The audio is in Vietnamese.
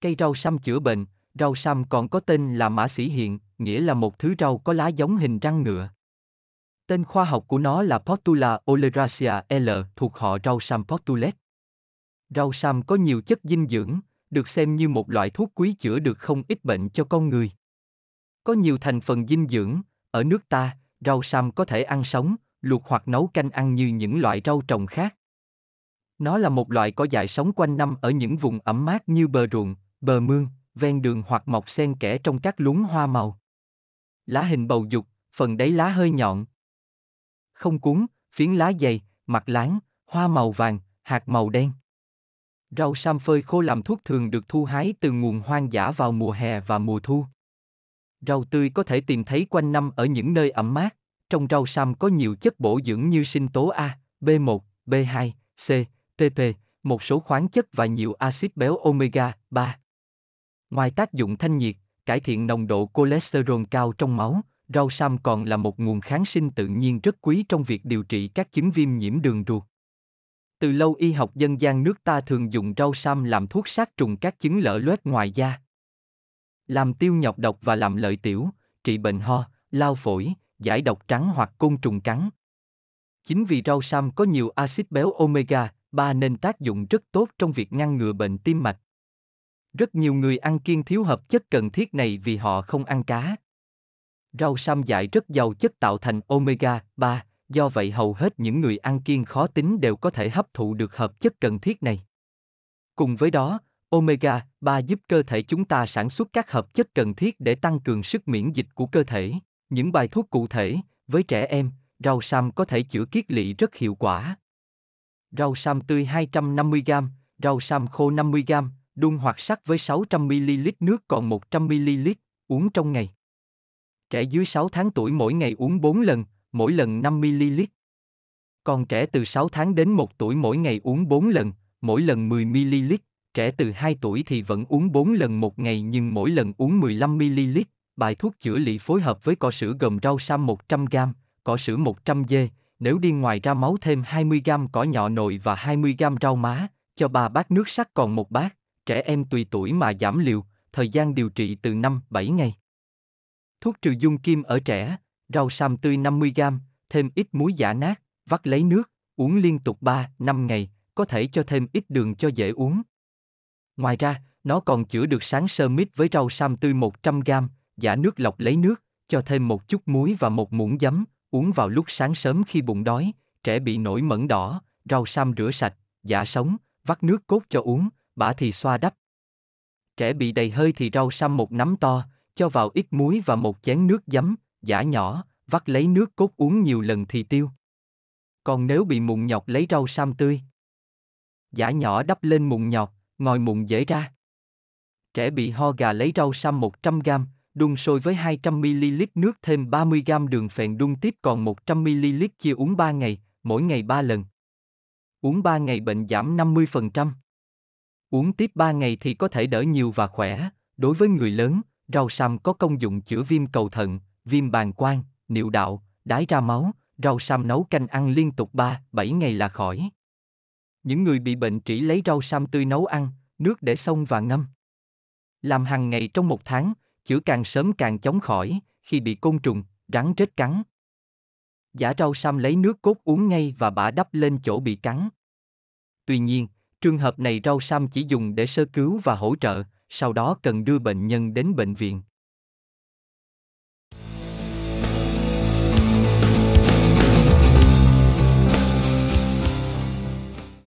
Cây rau sam chữa bệnh, rau sam còn có tên là mã sĩ hiện, nghĩa là một thứ rau có lá giống hình răng ngựa. Tên khoa học của nó là Portula oleracea L thuộc họ rau sam Portulet. Rau sam có nhiều chất dinh dưỡng, được xem như một loại thuốc quý chữa được không ít bệnh cho con người. Có nhiều thành phần dinh dưỡng, ở nước ta, rau sam có thể ăn sống, luộc hoặc nấu canh ăn như những loại rau trồng khác. Nó là một loại có dại sống quanh năm ở những vùng ẩm mát như bờ ruộng, bờ mương, ven đường hoặc mọc xen kẽ trong các luống hoa màu. Lá hình bầu dục, phần đáy lá hơi nhọn. Không cuốn, phiến lá dày, mặt láng, hoa màu vàng, hạt màu đen. Rau sam phơi khô làm thuốc thường được thu hái từ nguồn hoang dã vào mùa hè và mùa thu. Rau tươi có thể tìm thấy quanh năm ở những nơi ẩm mát. Trong rau sam có nhiều chất bổ dưỡng như sinh tố A, B1, B2, C, PP, một số khoáng chất và nhiều axit béo omega 3. Ngoài tác dụng thanh nhiệt, cải thiện nồng độ cholesterol cao trong máu, rau sam còn là một nguồn kháng sinh tự nhiên rất quý trong việc điều trị các chứng viêm nhiễm đường ruột. Từ lâu y học dân gian nước ta thường dùng rau sam làm thuốc sát trùng các chứng lở loét ngoài da. Làm tiêu nhọc độc và làm lợi tiểu, trị bệnh ho, lao phổi, giải độc trắng hoặc côn trùng cắn. Chính vì rau sam có nhiều axit béo omega 3 nên tác dụng rất tốt trong việc ngăn ngừa bệnh tim mạch, rất nhiều người ăn kiêng thiếu hợp chất cần thiết này vì họ không ăn cá. Rau sam dại rất giàu chất tạo thành omega 3, do vậy hầu hết những người ăn kiêng khó tính đều có thể hấp thụ được hợp chất cần thiết này. Cùng với đó, omega 3 giúp cơ thể chúng ta sản xuất các hợp chất cần thiết để tăng cường sức miễn dịch của cơ thể. Những bài thuốc cụ thể, với trẻ em, rau sam có thể chữa kiết lỵ rất hiệu quả. Rau sam tươi 250g, rau sam khô 50g, đun hoặc sắc với 600ml nước còn 100ml, uống trong ngày. Trẻ dưới 6 tháng tuổi mỗi ngày uống 4 lần, mỗi lần 5ml. Còn trẻ từ 6 tháng đến 1 tuổi mỗi ngày uống 4 lần, mỗi lần 10ml. Trẻ từ 2 tuổi thì vẫn uống 4 lần một ngày nhưng mỗi lần uống 15ml. Bài thuốc chữa lị phối hợp với cỏ sữa gồm rau sam 100g, cỏ sữa 100g, nếu đi ngoài ra máu thêm 20g cỏ nhỏ nồi và 20g rau má, cho ba bát nước sắc còn một bát trẻ em tùy tuổi mà giảm liều, thời gian điều trị từ 5-7 ngày. Thuốc trừ dung kim ở trẻ, rau sam tươi 50g, thêm ít muối giả nát, vắt lấy nước, uống liên tục 3-5 ngày, có thể cho thêm ít đường cho dễ uống. Ngoài ra, nó còn chữa được sáng sơ mít với rau sam tươi 100g, giả nước lọc lấy nước, cho thêm một chút muối và một muỗng giấm, uống vào lúc sáng sớm khi bụng đói, trẻ bị nổi mẩn đỏ, rau sam rửa sạch, giả sống, vắt nước cốt cho uống, bả thì xoa đắp. Trẻ bị đầy hơi thì rau xăm một nắm to, cho vào ít muối và một chén nước giấm, giả nhỏ, vắt lấy nước cốt uống nhiều lần thì tiêu. Còn nếu bị mụn nhọt lấy rau sam tươi. Giả nhỏ đắp lên mụn nhọt, ngòi mụn dễ ra. Trẻ bị ho gà lấy rau sam 100g, đun sôi với 200ml nước thêm 30g đường phèn đun tiếp còn 100ml chia uống 3 ngày, mỗi ngày 3 lần. Uống 3 ngày bệnh giảm 50%. Uống tiếp 3 ngày thì có thể đỡ nhiều và khỏe. Đối với người lớn, rau sam có công dụng chữa viêm cầu thận, viêm bàn quang, niệu đạo, đái ra máu, rau sam nấu canh ăn liên tục 3-7 ngày là khỏi. Những người bị bệnh chỉ lấy rau sam tươi nấu ăn, nước để xông và ngâm. Làm hàng ngày trong một tháng, chữa càng sớm càng chống khỏi, khi bị côn trùng, rắn rết cắn. Giả rau sam lấy nước cốt uống ngay và bả đắp lên chỗ bị cắn. Tuy nhiên, Trường hợp này rau sam chỉ dùng để sơ cứu và hỗ trợ, sau đó cần đưa bệnh nhân đến bệnh viện.